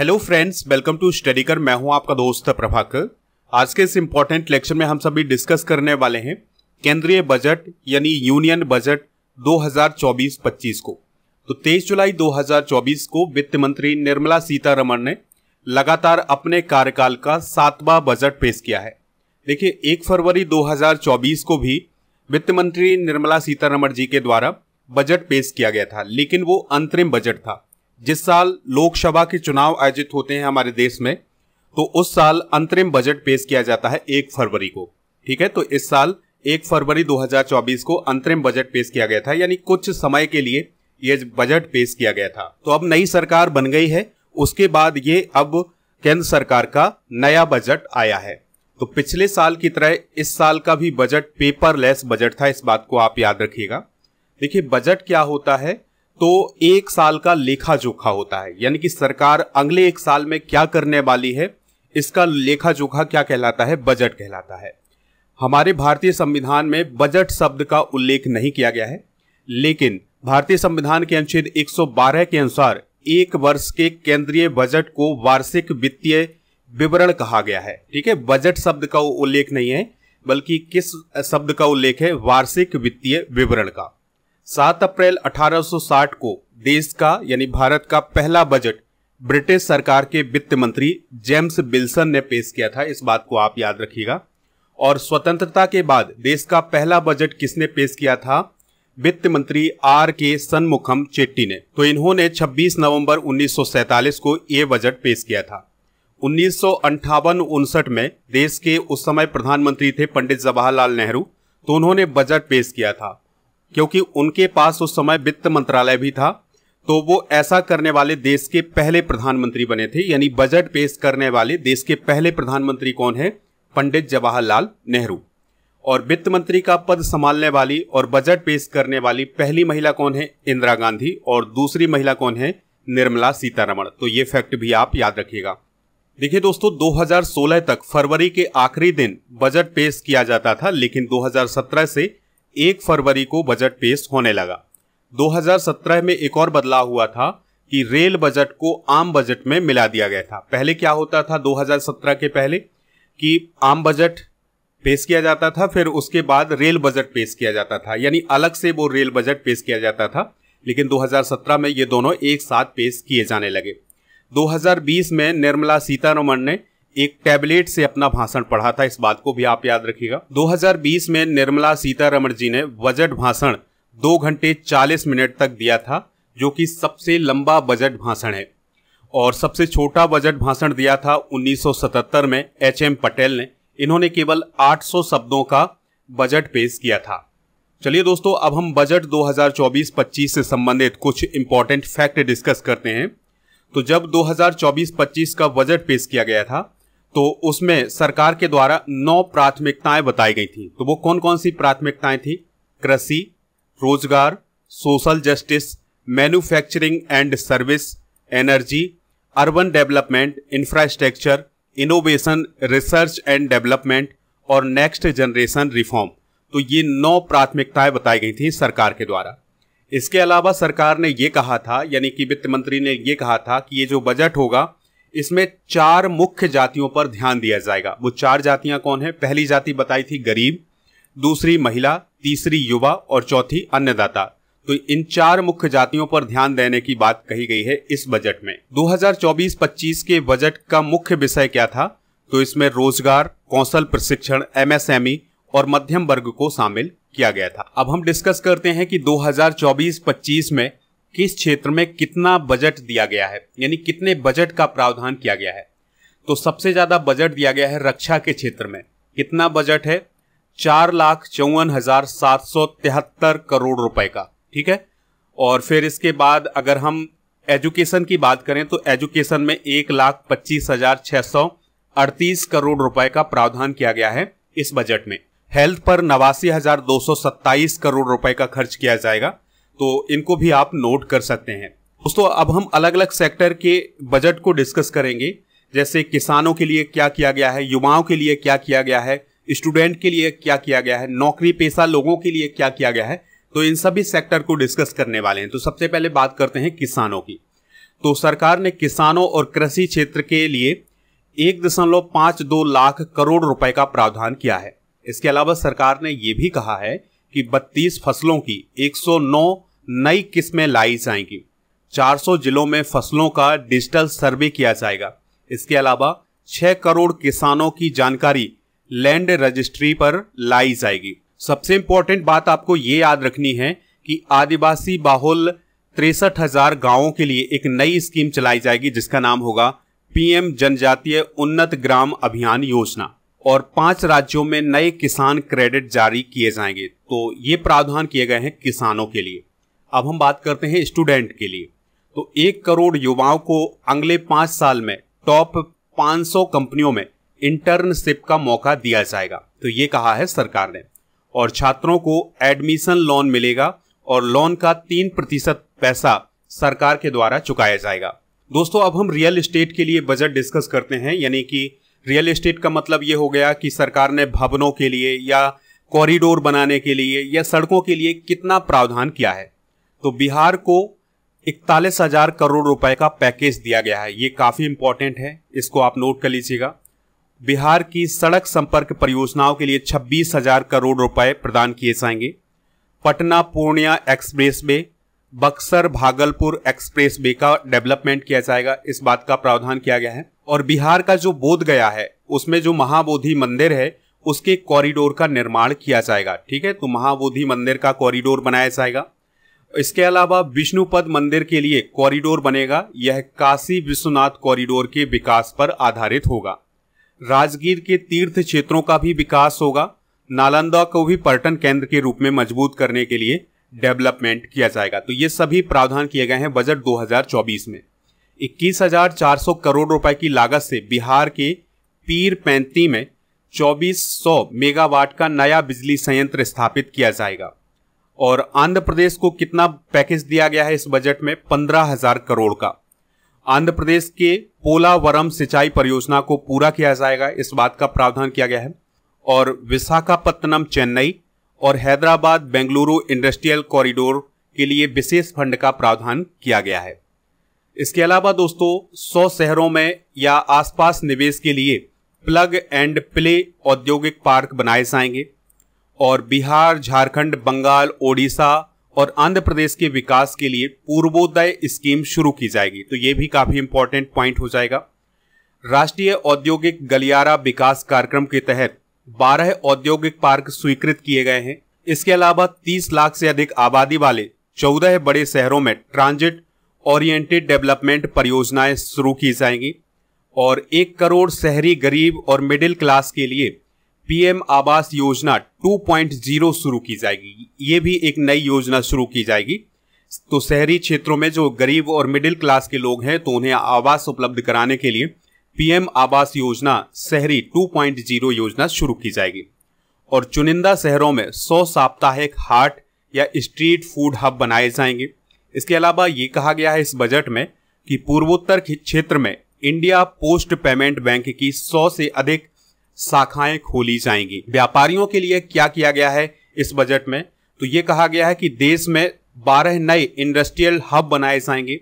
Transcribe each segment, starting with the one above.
hello friends welcome to study कर मैं हूं आपका दोस्त प्रभाकर आज के इस इम्पोर्टेंट लेक्चर में हम सभी डिस्कस करने वाले हैं केंद्रीय बजट यानी यूनियन बजट 2024-25 को तो 23 जुलाई 2024 को वित्त मंत्री निर्मला सीतारमण ने लगातार अपने कार्यकाल का सातवां बजट पेश किया है देखिए एक फरवरी 2024 को भी वित्त मंत्री निर्मला सीतारमण जी के द्वारा बजट पेश किया गया था लेकिन वो अंतरिम बजट था जिस साल लोकसभा के चुनाव आयोजित होते हैं हमारे देश में तो उस साल अंतरिम बजट पेश किया जाता है एक फरवरी को ठीक है तो इस साल एक फरवरी 2024 को अंतरिम बजट पेश किया गया था यानी कुछ समय के लिए ये बजट पेश किया गया था तो अब नई सरकार बन गई है उसके बाद ये अब केंद्र सरकार का नया बजट आया है तो पिछले साल की तरह इस साल का भी बजट पेपरलेस बजट था इस बात को आप याद रखिएगा देखिए बजट क्या होता है तो एक साल का लेखा जोखा होता है यानी कि सरकार अगले एक साल में क्या करने वाली है इसका लेखा जोखा क्या कहलाता है बजट कहलाता है हमारे भारतीय संविधान में बजट शब्द का उल्लेख नहीं किया गया है लेकिन भारतीय संविधान के अनुच्छेद 112 के अनुसार एक वर्ष के केंद्रीय बजट को वार्षिक वित्तीय विवरण कहा गया है ठीक है बजट शब्द का उल्लेख नहीं है बल्कि किस शब्द का उल्लेख है वार्षिक वित्तीय विवरण का सात अप्रैल 1860 को देश का यानी भारत का पहला बजट ब्रिटिश सरकार के वित्त मंत्री जेम्स बिल्सन ने पेश किया था इस बात को आप याद रखिएगा और स्वतंत्रता के बाद देश का पहला बजट किसने पेश किया था वित्त मंत्री आर के सन्मुखम चेट्टी ने तो इन्होंने 26 नवंबर 1947 को ये बजट पेश किया था उन्नीस उनसठ में देश के उस समय प्रधानमंत्री थे पंडित जवाहरलाल नेहरू तो उन्होंने बजट पेश किया था क्योंकि उनके पास उस समय वित्त मंत्रालय भी था तो वो ऐसा करने वाले देश के पहले प्रधानमंत्री बने थे यानी बजट पेश करने वाले देश के पहले प्रधानमंत्री कौन है पंडित जवाहरलाल नेहरू और वित्त मंत्री का पद संभालने वाली और बजट पेश करने वाली पहली महिला कौन है इंदिरा गांधी और दूसरी महिला कौन है निर्मला सीतारमण तो ये फैक्ट भी आप याद रखिएगा देखिए दोस्तों 2016 तक फरवरी के आखिरी दिन बजट पेश किया जाता था लेकिन 2017 से एक फरवरी को बजट पेश होने लगा 2017 में एक और बदलाव हुआ था कि रेल बजट को आम बजट में मिला दिया गया था पहले क्या होता था 2017 के पहले कि आम बजट पेश किया जाता था फिर उसके बाद रेल बजट पेश किया जाता था यानी अलग से वो रेल बजट पेश किया जाता था लेकिन 2017 में ये दोनों एक साथ पेश किए जाने लगे 2020 में निर्मला सीतारमण ने एक टैबलेट से अपना भाषण पढ़ा था इस बात को भी आप याद रखिएगा 2020 में निर्मला सीतारमण जी ने बजट भाषण दो घंटे 40 मिनट तक दिया था जो कि सबसे लंबा बजट भाषण है और सबसे छोटा बजट भाषण दिया था 1977 में एच एम पटेल ने इन्होंने केवल 800 शब्दों का बजट पेश किया था चलिए दोस्तों अब हम बजट 2024-25 से संबंधित कुछ इंपॉर्टेंट फैक्ट डिस्कस करते हैं तो जब 2024-25 का बजट पेश किया गया था तो उसमें सरकार के द्वारा नौ प्राथमिकताएं बताई गई थी तो वो कौन कौन सी प्राथमिकताएं थी कृषि रोजगार social justice manufacturing and service energy urban development infrastructure innovation research and development और नेक्स्ट जनरेशन रिफॉर्म तो ये नौ प्राथमिकताएं बताई गई थी सरकार के द्वारा इसके अलावा सरकार ने ये कहा था यानी कि वित्त मंत्री ने ये कहा था कि ये जो बजट होगा इसमें चार मुख्य जातियों पर ध्यान दिया जाएगा वो चार जातियां कौन है पहली जाति बताई थी गरीब दूसरी महिला तीसरी युवा और चौथी अन्नदाता तो इन चार मुख्य जातियों पर ध्यान देने की बात कही गई है इस बजट में 2024-25 के बजट का मुख्य विषय क्या था तो इसमें रोजगार कौशल प्रशिक्षण एमएसएमई और मध्यम वर्ग को शामिल किया गया था अब हम डिस्कस करते हैं कि 2024-25 में किस क्षेत्र में कितना बजट दिया गया है यानी कितने बजट का प्रावधान किया गया है तो सबसे ज्यादा बजट दिया गया है रक्षा के क्षेत्र में कितना बजट है चार लाख चौवन हजार सात सौ तिहत्तर करोड़ रुपए का ठीक है और फिर इसके बाद अगर हम एजुकेशन की बात करें तो एजुकेशन में एक लाख पच्चीस हजार छह सौ अड़तीस करोड़ रुपए का प्रावधान किया गया है इस बजट में हेल्थ पर नवासी हजार दो सौ सत्ताईस करोड़ रुपए का खर्च किया जाएगा तो इनको भी आप नोट कर सकते हैं दोस्तों अब हम अलग अलग सेक्टर के बजट को डिस्कस करेंगे जैसे किसानों के लिए क्या किया गया है युवाओं के लिए क्या किया गया है स्टूडेंट के लिए क्या किया गया है नौकरी पेशा लोगों के लिए क्या किया गया है तो इन सभी सेक्टर को डिस्कस करने वाले हैं तो सबसे पहले बात करते हैं किसानों की तो सरकार ने किसानों और कृषि क्षेत्र के लिए एक दशमलव पाँच दो लाख करोड़ रुपए का प्रावधान किया है इसके अलावा सरकार ने यह भी कहा है कि बत्तीस फसलों की 109 नई किस्में लाई जाएंगी 400 जिलों में फसलों का डिजिटल सर्वे किया जाएगा इसके अलावा 6 करोड़ किसानों की जानकारी लैंड रजिस्ट्री पर लाई जाएगी सबसे इम्पोर्टेंट बात आपको ये याद रखनी है कि आदिवासी बाहुल तिरसठ हजार गाँव के लिए एक नई स्कीम चलाई जाएगी जिसका नाम होगा पीएम जनजातीय उन्नत ग्राम अभियान योजना और पांच राज्यों में नए किसान क्रेडिट जारी किए जाएंगे तो ये प्रावधान किए गए हैं किसानों के लिए अब हम बात करते हैं स्टूडेंट के लिए तो एक करोड़ युवाओं को अगले पांच साल में टॉप 500 कंपनियों में इंटर्नशिप का मौका दिया जाएगा तो ये कहा है सरकार ने और छात्रों को एडमिशन लोन मिलेगा और लोन का तीन प्रतिशत पैसा सरकार के द्वारा चुकाया जाएगा दोस्तों अब हम रियल एस्टेट के लिए बजट डिस्कस करते हैं यानी कि रियल एस्टेट का मतलब ये हो गया कि सरकार ने भवनों के लिए या कॉरिडोर बनाने के लिए या सड़कों के लिए कितना प्रावधान किया है तो बिहार को इकतालीस हजार करोड़ रुपए का पैकेज दिया गया है ये काफ़ी इंपॉर्टेंट है इसको आप नोट कर लीजिएगा बिहार की सड़क संपर्क परियोजनाओं के लिए छब्बीस हजार करोड़ रुपए प्रदान किए जाएंगे Patna Purnia expressway Buxar Bhagalpur expressway का डेवलपमेंट किया जाएगा इस बात का प्रावधान किया गया है और बिहार का जो बोध गया है उसमें जो महाबोधि मंदिर है उसके कॉरिडोर का निर्माण किया जाएगा ठीक है तो महाबोधि मंदिर का कॉरिडोर बनाया जाएगा इसके अलावा विष्णुपद मंदिर के लिए कॉरिडोर बनेगा यह काशी विश्वनाथ कॉरिडोर के विकास पर आधारित होगा राजगीर के तीर्थ क्षेत्रों का भी विकास होगा नालंदा को भी पर्यटन केंद्र के रूप में मजबूत करने के लिए डेवलपमेंट किया जाएगा तो ये सभी प्रावधान किए गए हैं बजट 2024 में 21,400 करोड़ रुपए की लागत से बिहार के पीर पैंती में 2400 मेगावाट का नया बिजली संयंत्र स्थापित किया जाएगा और आंध्र प्रदेश को कितना पैकेज दिया गया है इस बजट में पंद्रह हजार करोड़ का आंध्र प्रदेश के पोलावरम सिंचाई परियोजना को पूरा किया जाएगा इस बात का प्रावधान किया गया है और विशाखापत्तनम चेन्नई और हैदराबाद बेंगलुरु इंडस्ट्रियल कॉरिडोर के लिए विशेष फंड का प्रावधान किया गया है इसके अलावा दोस्तों सौ शहरों में या आसपास निवेश के लिए प्लग एंड प्ले औद्योगिक पार्क बनाए जाएंगे और बिहार झारखंड बंगाल ओडिशा और आंध्र प्रदेश के विकास के लिए पूर्वोदय स्कीम शुरू की जाएगी तो ये भी काफी इंपॉर्टेंट पॉइंट हो जाएगा राष्ट्रीय औद्योगिक गलियारा विकास कार्यक्रम के तहत 12 औद्योगिक पार्क स्वीकृत किए गए हैं इसके अलावा 30 लाख से अधिक आबादी वाले 14 बड़े शहरों में ट्रांजिट ओरिएंटेड डेवलपमेंट परियोजनाएं शुरू की जाएंगी और एक करोड़ शहरी गरीब और मिडिल क्लास के लिए पीएम आवास योजना 2.0 शुरू की जाएगी ये भी एक नई योजना शुरू की जाएगी तो शहरी क्षेत्रों में जो गरीब और मिडिल क्लास के लोग हैं तो उन्हें आवास उपलब्ध कराने के लिए पीएम आवास योजना शहरी 2.0 योजना शुरू की जाएगी और चुनिंदा शहरों में 100 साप्ताहिक हाट या स्ट्रीट फूड हब बनाए जाएंगे इसके अलावा ये कहा गया है इस बजट में कि पूर्वोत्तर क्षेत्र में इंडिया पोस्ट पेमेंट बैंक की 100 से अधिक शाखाएं खोली जाएंगी व्यापारियों के लिए क्या किया गया है इस बजट में तो ये कहा गया है कि देश में बारह नए इंडस्ट्रियल हब बनाए जाएंगे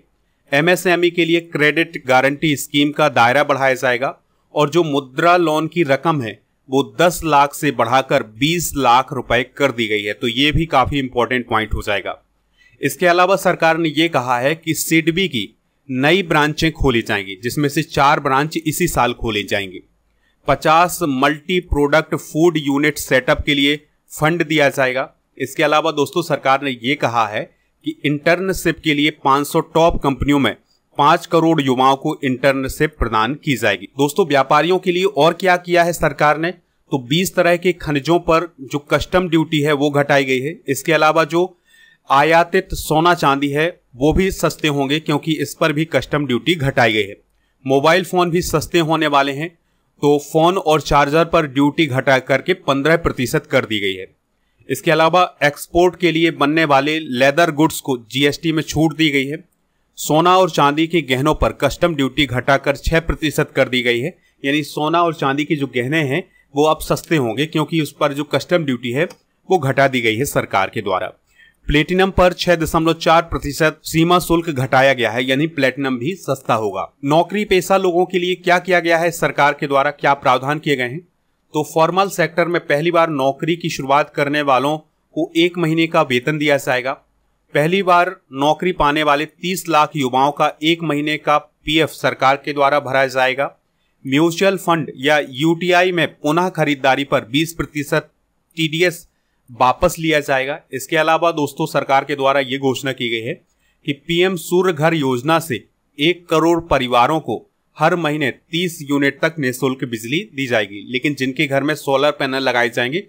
एमएसएमई e के लिए क्रेडिट गारंटी स्कीम का दायरा बढ़ाया जाएगा और जो मुद्रा लोन की रकम है वो 10 लाख से बढ़ाकर 20 लाख रुपए कर दी गई है तो ये भी काफी इंपॉर्टेंट पॉइंट हो जाएगा इसके अलावा सरकार ने यह कहा है कि सिडबी की नई ब्रांचें खोली जाएंगी जिसमें से चार ब्रांच इसी साल खोली जाएंगी पचास multi product food unit setup के लिए फंड दिया जाएगा इसके अलावा दोस्तों सरकार ने ये कहा है कि इंटर्नशिप के लिए 500 टॉप कंपनियों में पांच करोड़ युवाओं को इंटर्नशिप प्रदान की जाएगी दोस्तों व्यापारियों के लिए और क्या किया है सरकार ने तो 20 तरह के खनिजों पर जो कस्टम ड्यूटी है वो घटाई गई है इसके अलावा जो आयातित सोना चांदी है वो भी सस्ते होंगे क्योंकि इस पर भी कस्टम ड्यूटी घटाई गई है मोबाइल फोन भी सस्ते होने वाले हैं तो फोन और चार्जर पर ड्यूटी घटा करके पंद्रह प्रतिशत कर दी गई है इसके अलावा एक्सपोर्ट के लिए बनने वाले लेदर गुड्स को जीएसटी में छूट दी गई है सोना और चांदी के गहनों पर कस्टम ड्यूटी घटाकर छह प्रतिशत कर दी गई है यानी सोना और चांदी के जो गहने हैं वो अब सस्ते होंगे क्योंकि उस पर जो कस्टम ड्यूटी है वो घटा दी गई है सरकार के द्वारा प्लेटिनम पर 6.4 प्रतिशत सीमा शुल्क घटाया गया है यानी प्लेटिनम भी सस्ता होगा नौकरी पेशा लोगों के लिए क्या किया गया है सरकार के द्वारा क्या प्रावधान किए गए हैं तो फॉर्मल सेक्टर में पहली बार नौकरी की शुरुआत करने वालों को एक महीने का वेतन दिया जाएगा पहली बार नौकरी पाने वाले 30 लाख युवाओं का एक महीने का पीएफ सरकार के द्वारा भरा जाएगा म्यूचुअल फंड या यूटीआई में पुनः खरीदारी पर 20 प्रतिशत टीडीएस वापस लिया जाएगा इसके अलावा दोस्तों सरकार के द्वारा ये घोषणा की गई है कि पीएम सूर्य घर योजना से एक करोड़ परिवारों को हर महीने 30 यूनिट तक निःशुल्क बिजली दी जाएगी लेकिन जिनके घर में सोलर पैनल लगाए जाएंगे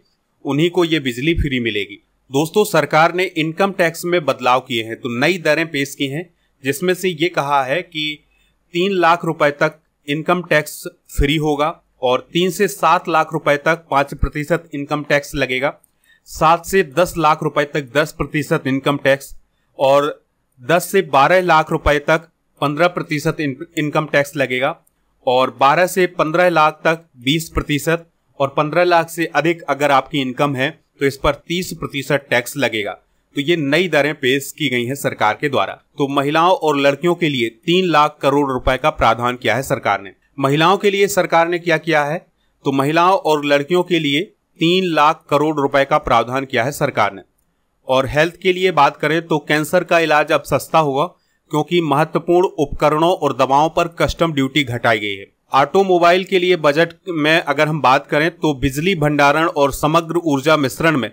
उन्हीं को ये बिजली फ्री मिलेगी दोस्तों सरकार ने इनकम टैक्स में बदलाव किए हैं तो नई दरें पेश की हैं जिसमें से ये कहा है कि तीन लाख रुपए तक इनकम टैक्स फ्री होगा और तीन से सात लाख रुपए तक पाँच प्रतिशत इनकम टैक्स लगेगा सात से दस लाख रुपए तक दस प्रतिशत इनकम टैक्स और दस से बारह लाख रुपए तक पंद्रह प्रतिशत इनकम टैक्स लगेगा और बारह से पंद्रह लाख तक बीस प्रतिशत और पंद्रह लाख से अधिक अगर आपकी इनकम है तो इस पर तीस प्रतिशत टैक्स लगेगा तो ये नई दरें पेश की गई हैं सरकार के द्वारा तो महिलाओं और लड़कियों के लिए तीन लाख करोड़ रुपए का प्रावधान किया है सरकार ने महिलाओं के लिए सरकार ने क्या किया है तो महिलाओं और लड़कियों के लिए तीन लाख करोड़ रुपए का प्रावधान किया है सरकार ने और हेल्थ के लिए बात करें तो कैंसर का इलाज अब सस्ता होगा क्योंकि महत्वपूर्ण उपकरणों और दवाओं पर कस्टम ड्यूटी घटाई गई है ऑटोमोबाइल के लिए बजट में अगर हम बात करें तो बिजली भंडारण और समग्र ऊर्जा मिश्रण में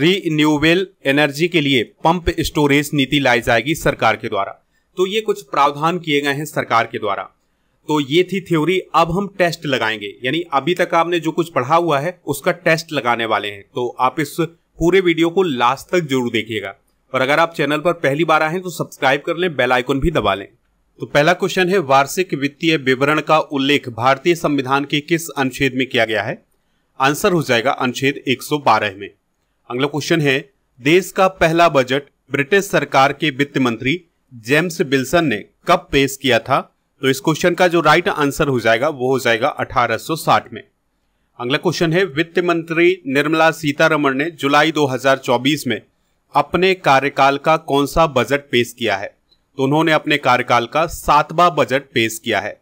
रीन्यूएबल एनर्जी के लिए पंप स्टोरेज नीति लाई जाएगी सरकार के द्वारा तो ये कुछ प्रावधान किए गए हैं सरकार के द्वारा तो ये थी थ्योरी अब हम टेस्ट लगाएंगे यानी अभी तक आपने जो कुछ पढ़ा हुआ है उसका टेस्ट लगाने वाले हैं तो आप इस पूरे वीडियो को लास्ट तक जरूर देखिएगा और अगर आप चैनल पर पहली बार आए तो सब्सक्राइब कर लें बेल आइकन भी दबा लें तो पहला क्वेश्चन है वार्षिक वित्तीय विवरण का उल्लेख भारतीय संविधान के किस अनुच्छेद में किया गया है आंसर हो जाएगा अनुच्छेद 112 में अगला क्वेश्चन है देश का पहला बजट ब्रिटिश सरकार के वित्त मंत्री जेम्स बिल्सन ने कब पेश किया था तो इस क्वेश्चन का जो राइट आंसर हो जाएगा वो हो जाएगा 1860 में अगला क्वेश्चन है वित्त मंत्री निर्मला सीतारमण ने जुलाई 2024 में अपने कार्यकाल का कौन सा बजट पेश किया है तो उन्होंने अपने कार्यकाल का सातवां बजट पेश किया है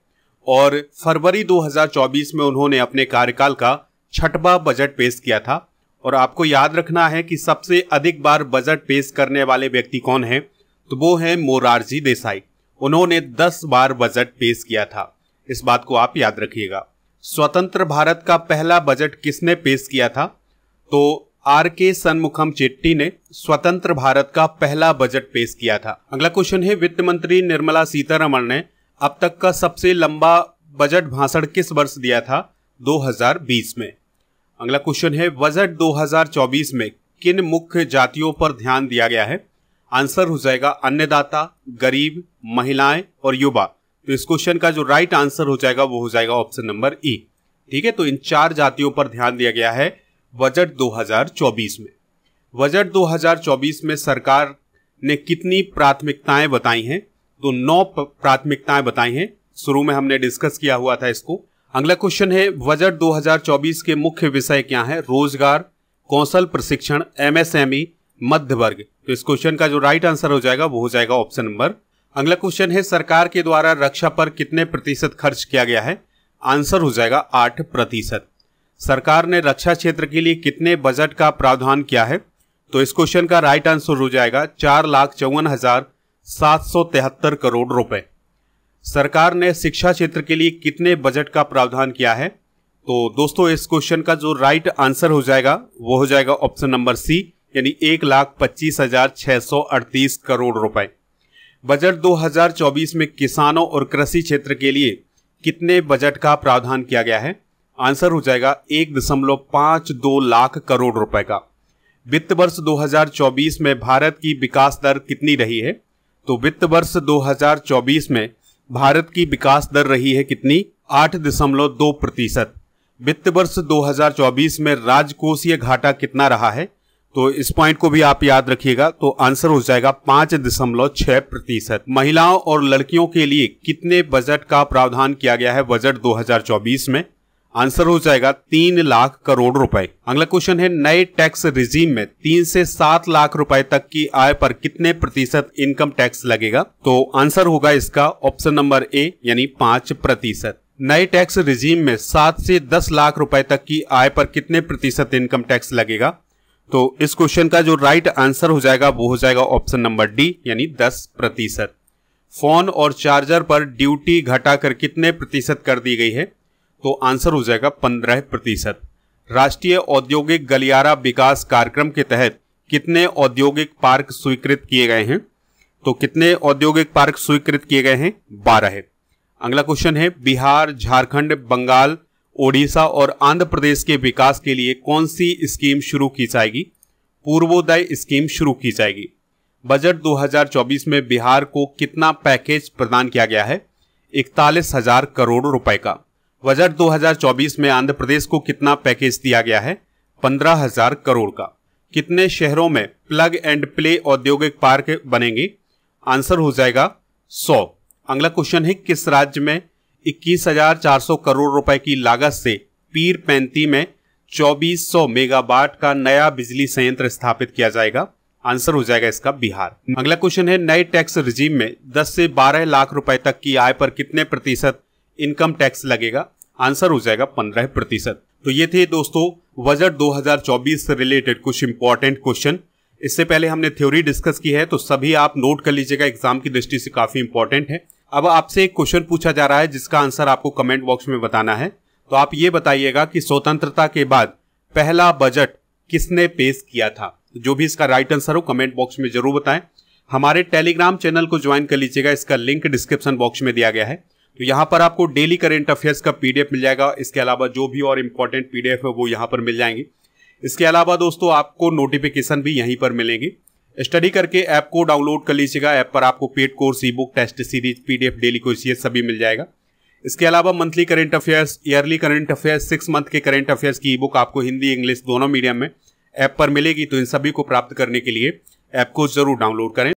और फरवरी 2024 में उन्होंने अपने कार्यकाल का छठवा बजट पेश किया था और आपको याद रखना है कि सबसे अधिक बार बजट पेश करने वाले व्यक्ति कौन है तो वो है मोरारजी देसाई उन्होंने 10 बार बजट पेश किया था इस बात को आप याद रखिएगा स्वतंत्र भारत का पहला बजट किसने पेश किया था तो आर के सनमुखम चेट्टी ने स्वतंत्र भारत का पहला बजट पेश किया था अगला क्वेश्चन है वित्त मंत्री निर्मला सीतारमण ने अब तक का सबसे लंबा बजट भाषण किस वर्ष दिया था 2020 में अगला क्वेश्चन है बजट 2024 में किन मुख्य जातियों पर ध्यान दिया गया है आंसर हो जाएगा अन्नदाता गरीब महिलाएं और युवा तो इस क्वेश्चन का जो राइट आंसर हो जाएगा वो हो जाएगा ऑप्शन नंबर ई ठीक है तो इन चार जातियों पर ध्यान दिया गया है बजट 2024 में बजट 2024 में सरकार ने कितनी प्राथमिकताएं बताई हैं तो नौ प्राथमिकताएं बताई हैं शुरू में हमने डिस्कस किया हुआ था इसको अगला क्वेश्चन है बजट 2024 के मुख्य विषय क्या है रोजगार कौशल प्रशिक्षण एमएसएमई मध्य वर्ग तो इस क्वेश्चन का जो राइट आंसर हो जाएगा वो हो जाएगा ऑप्शन नंबर अगला क्वेश्चन है सरकार के द्वारा रक्षा पर कितने प्रतिशत खर्च किया गया है आंसर हो जाएगा आठ प्रतिशत सरकार ने रक्षा क्षेत्र के लिए कितने बजट का प्रावधान किया है तो इस क्वेश्चन का राइट आंसर हो जाएगा चार लाख चौवन हजार सात सौ तिहत्तर करोड़ रुपए सरकार ने शिक्षा क्षेत्र के लिए कितने बजट का प्रावधान किया है तो दोस्तों इस क्वेश्चन का जो राइट आंसर हो जाएगा वो हो जाएगा ऑप्शन नंबर सी यानी एक लाख पच्चीस हजार छह सौ अड़तीस करोड़ रुपए बजट 2024 में किसानों और कृषि क्षेत्र के लिए कितने बजट का प्रावधान किया गया है आंसर हो जाएगा एक दशमलव पांच दो लाख करोड़ रुपए का वित्त वर्ष 2024 में भारत की विकास दर कितनी रही है तो वित्त वर्ष 2024 में भारत की विकास दर रही है कितनी आठ दशमलव दो प्रतिशत वित्त वर्ष 2024 में राजकोषीय घाटा कितना रहा है तो इस पॉइंट को भी आप याद रखिएगा तो आंसर हो जाएगा पांच दशमलव छह प्रतिशत महिलाओं और लड़कियों के लिए कितने बजट का प्रावधान किया गया है बजट 2024 में आंसर हो जाएगा तीन लाख करोड़ रुपए अगला क्वेश्चन है नए टैक्स रिजीम में तीन से सात लाख रुपए तक की आय पर कितने प्रतिशत इनकम टैक्स लगेगा तो आंसर होगा इसका ऑप्शन नंबर ए यानी पांच प्रतिशत नए टैक्स रिजीम में सात से दस लाख रुपए तक की आय पर कितने प्रतिशत इनकम टैक्स लगेगा तो इस क्वेश्चन का जो राइट आंसर हो जाएगा वो हो जाएगा ऑप्शन नंबर डी यानी दस प्रतिशत फोन और चार्जर पर ड्यूटी घटाकर कितने प्रतिशत कर दी गई है तो आंसर हो जाएगा पंद्रह प्रतिशत राष्ट्रीय औद्योगिक गलियारा विकास कार्यक्रम के तहत कितने औद्योगिक पार्क स्वीकृत किए गए हैं तो कितने औद्योगिक पार्क स्वीकृत किए गए हैं बारह अगला क्वेश्चन है बिहार झारखंड बंगाल ओडिशा और आंध्र प्रदेश के विकास के लिए कौन सी स्कीम शुरू की जाएगी पूर्वोदय स्कीम शुरू की जाएगी बजट 2024 में बिहार को कितना पैकेज प्रदान किया गया है इकतालीस हजार करोड़ रुपए का बजट 2024 में आंध्र प्रदेश को कितना पैकेज दिया गया है पंद्रह हजार करोड़ का कितने शहरों में प्लग एंड प्ले औद्योगिक पार्क बनेंगे आंसर हो जाएगा सौ अगला क्वेश्चन है किस राज्य में सौ करोड़ रुपए की लागत से पीर पैंती में 2400 मेगावाट का नया बिजली संयंत्र स्थापित किया जाएगा आंसर हो जाएगा इसका बिहार अगला क्वेश्चन है नए टैक्स रिजीम में 10 से 12 लाख रुपए तक की आय पर कितने प्रतिशत इनकम टैक्स लगेगा आंसर हो जाएगा 15 प्रतिशत तो ये थे दोस्तों बजट 2024 से रिलेटेड कुछ इंपॉर्टेंट क्वेश्चन इससे पहले हमने थ्योरी डिस्कस की है तो सभी आप नोट कर लीजिएगा एग्जाम की दृष्टि से काफी इंपॉर्टेंट है अब आपसे एक क्वेश्चन पूछा जा रहा है जिसका आंसर आपको कमेंट बॉक्स में बताना है तो आप ये बताइएगा कि स्वतंत्रता के बाद पहला बजट किसने पेश किया था तो जो भी इसका राइट आंसर हो कमेंट बॉक्स में जरूर बताएं हमारे टेलीग्राम चैनल को ज्वाइन कर लीजिएगा इसका लिंक डिस्क्रिप्शन बॉक्स में दिया गया है तो यहाँ पर आपको डेली करेंट अफेयर्स का पीडीएफ मिल जाएगा इसके अलावा जो भी और इम्पोर्टेंट पीडीएफ है वो यहाँ पर मिल जाएंगे इसके अलावा दोस्तों आपको नोटिफिकेशन भी यहीं पर मिलेंगी स्टडी करके ऐप को डाउनलोड कर लीजिएगा ऐप पर आपको paid course e book test series PDF daily course ये सभी मिल जाएगा इसके अलावा monthly current affairs yearly current affairs six month के करेंट अफेयर्स की ई बुक आपको हिंदी इंग्लिश दोनों मीडियम में ऐप पर मिलेगी तो इन सभी को प्राप्त करने के लिए ऐप को जरूर डाउनलोड करें